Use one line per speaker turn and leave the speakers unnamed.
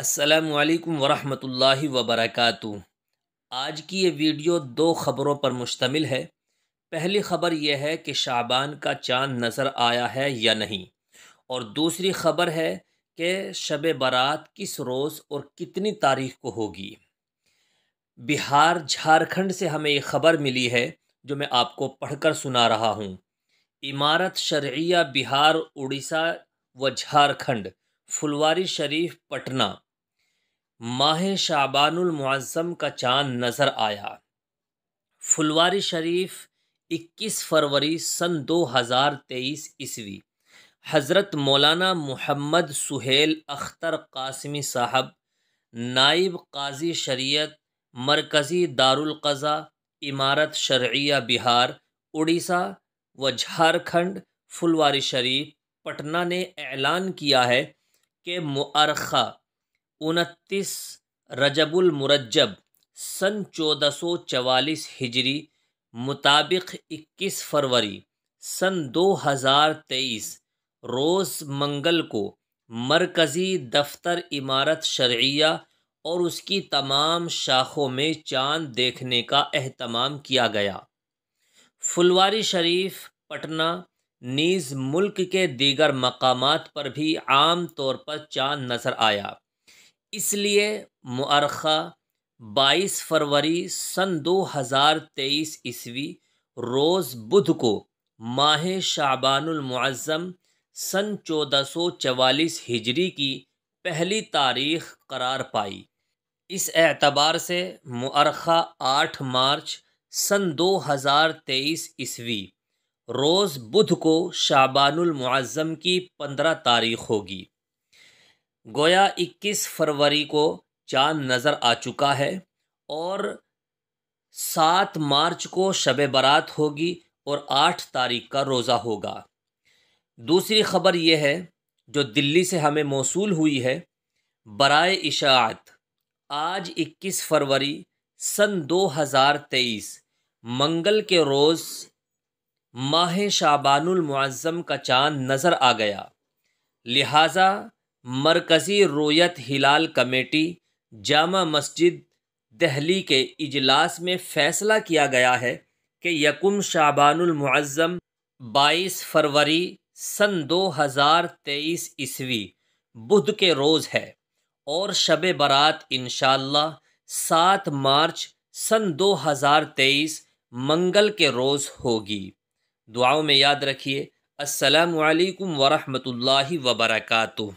असलकम वरहमल वबरक आज की ये वीडियो दो ख़बरों पर मुश्तमिल है पहली ख़बर यह है कि शाबान का चांद नज़र आया है या नहीं और दूसरी ख़बर है कि शब बारात किस रोज़ और कितनी तारीख को होगी बिहार झारखंड से हमें ये ख़बर मिली है जो मैं आपको पढ़कर सुना रहा हूँ इमारत शर्या बिहार उड़ीसा व झारखंड फुलवारी शरीफ पटना माह शाबानमज़म का चाँद नज़र आया फुलवारी शरीफ 21 फरवरी सन 2023 ईस्वी हज़रत मौलाना मोहम्मद सुहेल अख्तर कासमी साहब नायब काजी शरीयत मरकज़ी दारक़ा इमारत शर्या बिहार उड़ीसा व झारखंड फुलवारी शरीफ पटना ने ऐलान किया है कि मरखा उनतीस रजबुल मुरजब सन चौदह सौ चवालीस हिजरी मुताबिक इक्कीस फरवरी सन दो हज़ार तेईस रोज़ मंगल को मरकज़ी दफ्तर इमारत शर्या और उसकी तमाम शाखों में चांद देखने का अहतमाम किया गया फुलवारी शरीफ पटना नीज़ मुल्क के दीगर मकामात पर भी आम तौर पर चांद नज़र आया इसलिए मरखा बाईस फरवरी सन 2023 ईस्वी रोज़ बुध को माह शाबानमज़म सन 1444 हिजरी की पहली तारीख करार पाई इस एतबार से मरखा आठ मार्च सन 2023 ईस्वी रोज़ बुध को शाबानमज़म की पंद्रह तारीख होगी गोया 21 फरवरी को चांद नज़र आ चुका है और सात मार्च को शब बारात होगी और आठ तारीख का रोज़ा होगा दूसरी ख़बर यह है जो दिल्ली से हमें मौसू हुई है बरए इशात आज 21 फरवरी सन 2023 मंगल के रोज़ माह शाबानमज़म का चांद नज़र आ गया लिहाजा मरकज़ी रोयत हिलाल कमेटी जामा मस्जिद दहली के इजलास में फ़ैसला किया गया है कि यकुम शाबानमज़म बाईस फरवरी सन 2023 ईस्वी बुध के रोज़ है और शब बारात इन सात मार्च सन 2023 मंगल के रोज़ होगी दुआओं में याद रखिए असलकम वरहमल वबरकू